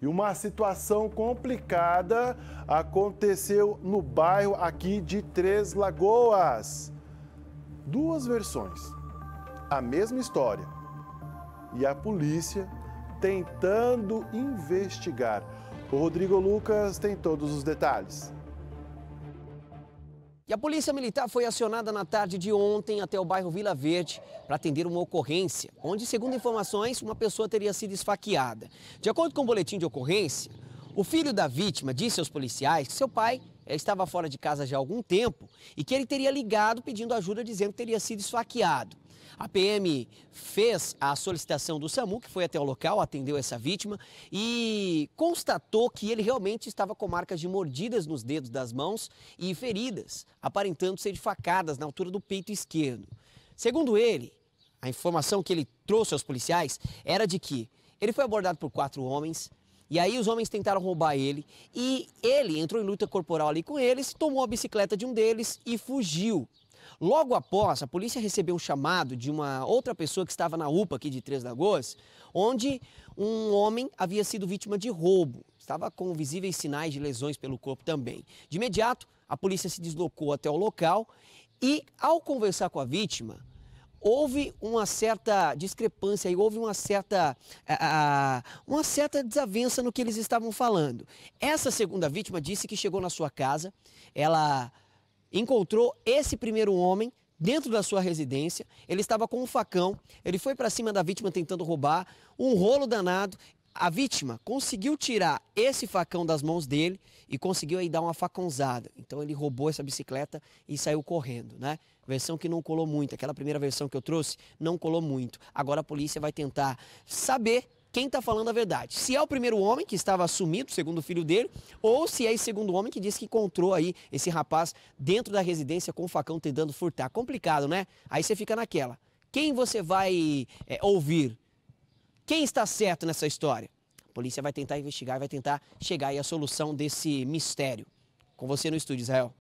E uma situação complicada aconteceu no bairro aqui de Três Lagoas. Duas versões, a mesma história. E a polícia tentando investigar. O Rodrigo Lucas tem todos os detalhes. E a Polícia Militar foi acionada na tarde de ontem até o bairro Vila Verde para atender uma ocorrência, onde, segundo informações, uma pessoa teria sido esfaqueada. De acordo com o boletim de ocorrência, o filho da vítima disse aos policiais que seu pai eh, estava fora de casa já há algum tempo e que ele teria ligado pedindo ajuda, dizendo que teria sido esfaqueado. A PM fez a solicitação do SAMU, que foi até o local, atendeu essa vítima e constatou que ele realmente estava com marcas de mordidas nos dedos das mãos e feridas, aparentando ser de facadas na altura do peito esquerdo. Segundo ele, a informação que ele trouxe aos policiais era de que ele foi abordado por quatro homens, e aí os homens tentaram roubar ele e ele entrou em luta corporal ali com eles, tomou a bicicleta de um deles e fugiu. Logo após, a polícia recebeu um chamado de uma outra pessoa que estava na UPA aqui de Três Lagoas, onde um homem havia sido vítima de roubo. Estava com visíveis sinais de lesões pelo corpo também. De imediato, a polícia se deslocou até o local e, ao conversar com a vítima, houve uma certa discrepância e houve uma certa, uh, uma certa desavença no que eles estavam falando. Essa segunda vítima disse que chegou na sua casa, ela encontrou esse primeiro homem dentro da sua residência, ele estava com um facão, ele foi para cima da vítima tentando roubar, um rolo danado a vítima conseguiu tirar esse facão das mãos dele e conseguiu aí dar uma facãozada. Então ele roubou essa bicicleta e saiu correndo, né? Versão que não colou muito, aquela primeira versão que eu trouxe não colou muito. Agora a polícia vai tentar saber quem está falando a verdade. Se é o primeiro homem que estava sumido, segundo o filho dele, ou se é esse segundo homem que disse que encontrou aí esse rapaz dentro da residência com o facão tentando furtar. Complicado, né? Aí você fica naquela. Quem você vai é, ouvir? Quem está certo nessa história? A polícia vai tentar investigar, vai tentar chegar à solução desse mistério. Com você no estúdio, Israel.